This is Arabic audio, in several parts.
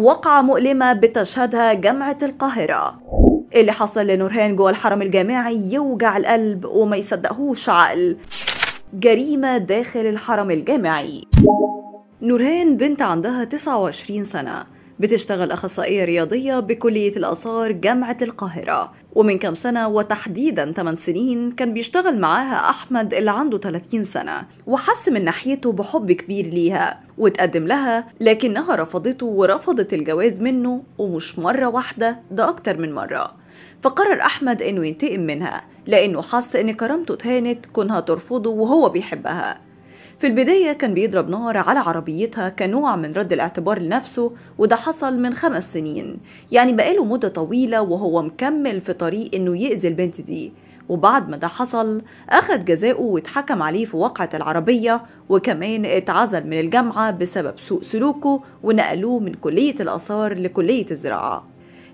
وقعة مؤلمة بتشهدها جامعة القاهرة اللي حصل لنورهان جوه الحرم الجامعي يوجع القلب وما يصدقهوش عقل جريمة داخل الحرم الجامعي نورهان بنت عندها 29 سنة بتشتغل أخصائية رياضية بكلية الآثار جامعة القاهرة ومن كام سنة وتحديدا 8 سنين كان بيشتغل معاها أحمد اللي عنده 30 سنة وحس من ناحيته بحب كبير ليها وتقدم لها لكنها رفضته ورفضت الجواز منه ومش مرة واحدة ده أكتر من مرة فقرر أحمد إنه ينتقم منها لأنه حس إن كرامته تهانت كونها ترفضه وهو بيحبها في البداية كان بيضرب نار على عربيتها كنوع من رد الاعتبار لنفسه وده حصل من خمس سنين يعني بقاله مدة طويلة وهو مكمل في طريق إنه يأذي البنت دي وبعد ما ده حصل أخد جزاؤه واتحكم عليه في واقعة العربية وكمان اتعزل من الجامعة بسبب سوء سلوكه ونقلوه من كلية الآثار لكلية الزراعة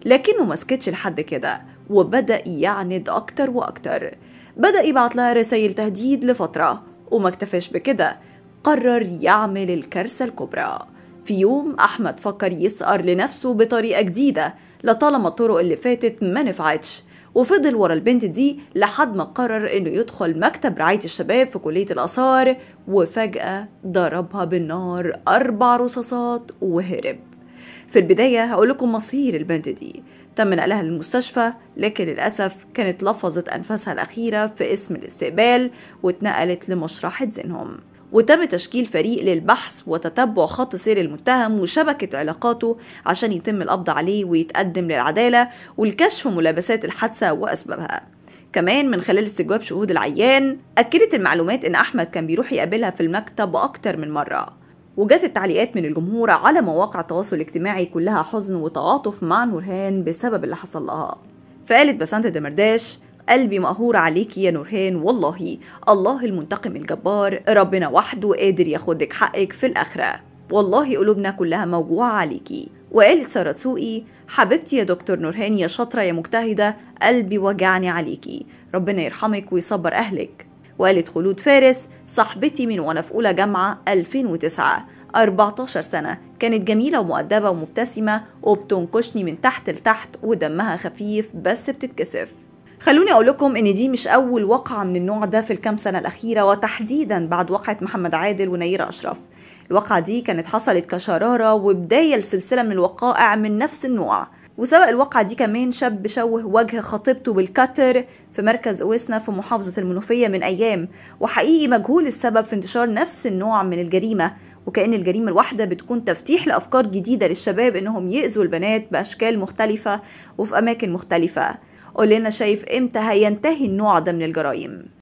لكنه مسكتش لحد كده وبدأ يعند أكتر وأكتر بدأ يبعت لها رسائل تهديد لفترة وما اكتفاش بكده قرر يعمل الكارثة الكبرى في يوم أحمد فكر يسأر لنفسه بطريقة جديدة لطالما الطرق اللي فاتت ما نفعتش وفضل ورا البنت دي لحد ما قرر انه يدخل مكتب رعاية الشباب في كلية الآثار وفجأة ضربها بالنار أربع رصاصات وهرب في البداية هقول لكم مصير البنت دي تم نقلها للمستشفى لكن للأسف كانت لفظت أنفاسها الأخيرة في اسم الاستقبال واتنقلت لمشرحة زينهم وتم تشكيل فريق للبحث وتتبع خط سير المتهم وشبكة علاقاته عشان يتم القبض عليه ويتقدم للعدالة والكشف ملابسات الحادثة وأسبابها كمان من خلال استجواب شهود العيان أكدت المعلومات إن أحمد كان بيروح يقابلها في المكتب أكتر من مرة وجات التعليقات من الجمهور على مواقع التواصل الاجتماعي كلها حزن وتعاطف مع نورهان بسبب اللي حصل لها فقالت بسنت دمرداش قلبي مقهور عليكي يا نورهان والله الله المنتقم الجبار ربنا وحده قادر ياخدك حقك في الآخرة والله قلوبنا كلها موجوعة عليكي وقالت سارة سوقي حبيبتي يا دكتور نورهان يا شاطرة يا مجتهدة قلبي وجعني عليكي ربنا يرحمك ويصبر أهلك والد خلود فارس صاحبتي من وأنا في أولى جامعة 2009 14 سنة كانت جميلة ومؤدبة ومبتسمة وبتنكشني من تحت لتحت ودمها خفيف بس بتتكسف خلوني أقول لكم إن دي مش أول وقعة من النوع ده في الكام سنة الأخيرة وتحديدا بعد وقعة محمد عادل ونيرة أشرف الواقعة دي كانت حصلت كشرارة وبداية لسلسلة من الوقائع من نفس النوع وسبق الواقعة دي كمان شاب شوه وجه خطيبته بالكتر في مركز أويسنا في محافظة المنوفية من أيام وحقيقي مجهول السبب في انتشار نفس النوع من الجريمة وكأن الجريمة الواحدة بتكون تفتيح لأفكار جديدة للشباب إنهم يأذوا البنات بأشكال مختلفة وفي أماكن مختلفة قولنا شايف إمتى هينتهي النوع ده من الجرائم